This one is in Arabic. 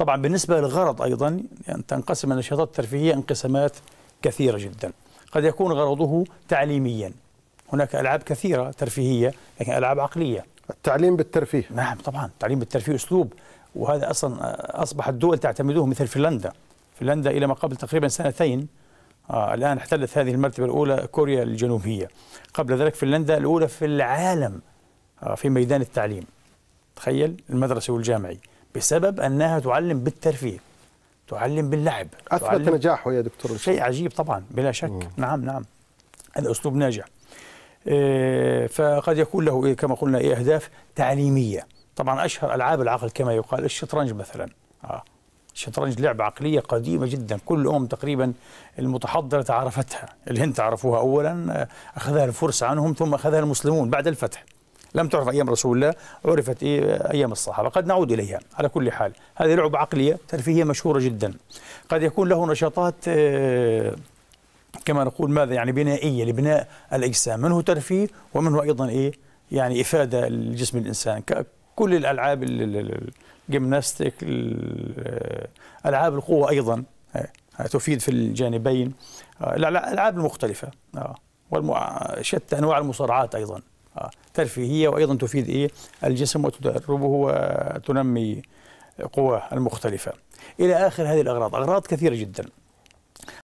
طبعا بالنسبة للغرض أيضا يعني تنقسم النشاطات الترفيهية انقسامات كثيرة جدا قد يكون غرضه تعليميا هناك ألعاب كثيرة ترفيهية لكن ألعاب عقلية التعليم بالترفيه نعم طبعا التعليم بالترفيه أسلوب وهذا أصلا أصبحت الدول تعتمده مثل فنلندا فنلندا إلى ما قبل تقريبا سنتين آه الآن احتلت هذه المرتبة الأولى كوريا الجنوبية قبل ذلك فنلندا الأولى في العالم آه في ميدان التعليم تخيل المدرسة والجامعي بسبب انها تعلم بالترفيه تعلم باللعب اثبت نجاحه يا دكتور شيء عجيب طبعا بلا شك مم. نعم نعم هذا اسلوب ناجح إيه فقد يكون له إيه كما قلنا إيه اهداف تعليميه طبعا اشهر العاب العقل كما يقال الشطرنج مثلا آه. الشطرنج لعبة عقلية قديمة جدا كل أم تقريبا المتحضرة عرفتها الهند عرفوها أولا آه، أخذها الفرس عنهم ثم أخذها المسلمون بعد الفتح لم تعرف أيام رسول الله عرفت إيه أيام الصحابة قد نعود إليها على كل حال هذه لعبة عقلية ترفيهية مشهورة جدا قد يكون له نشاطات آه، كما نقول ماذا يعني بنائية لبناء الأجسام منه ترفيه ومنه أيضا إيه يعني إفادة لجسم الإنسان كل الألعاب الجيمناستيك ألعاب القوة أيضا آه، تفيد في الجانبين آه، الألعاب المختلفة اه وشتى أنواع المصارعات أيضا ترفيهيه وايضا تفيد ايه الجسم وتدربه وتنمي قواه المختلفه الى اخر هذه الاغراض اغراض كثيره جدا